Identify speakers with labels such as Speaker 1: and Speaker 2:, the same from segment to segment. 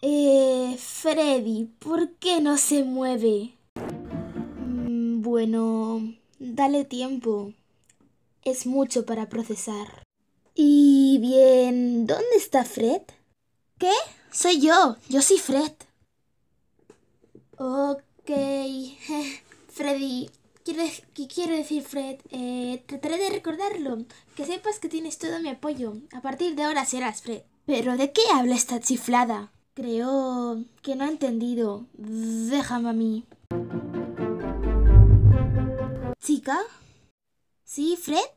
Speaker 1: Eh, Freddy, ¿por qué no se mueve? Mm, bueno, dale tiempo. Es mucho para procesar. Y bien, ¿dónde está Fred? ¿Qué? Soy yo. Yo soy Fred. Ok. Freddy, ¿qué quiero decir, Fred? Eh, trataré de recordarlo. Que sepas que tienes todo mi apoyo. A partir de ahora serás Fred. ¿Pero de qué habla esta chiflada? Creo que no ha entendido. Déjame a mí. ¿Chica? ¿Sí, Fred?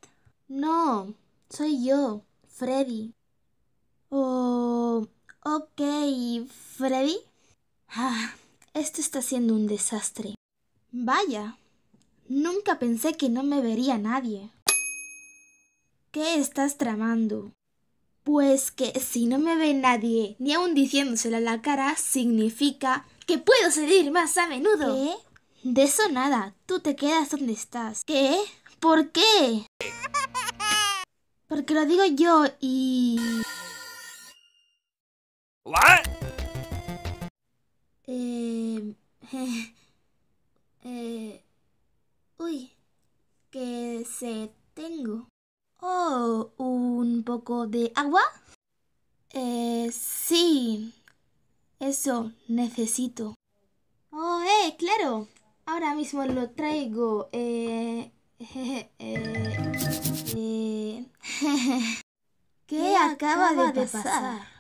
Speaker 1: No, soy yo, Freddy. Oh, ok, Freddy. Ah, esto está siendo un desastre. Vaya, nunca pensé que no me vería nadie. ¿Qué estás tramando? Pues que si no me ve nadie, ni aun diciéndosela a la cara, significa que puedo salir más a menudo. ¿Qué? De eso nada, tú te quedas donde estás. ¿Qué? ¿Por qué? Porque lo digo yo y... ¿Qué? Em, eh, eh uy, que se tengo. Oh, ¿un poco de agua? Eh, sí. Eso necesito. Oh, eh, claro. Ahora mismo lo traigo. Eh, eh, eh, ¿Qué, acaba, de pasar?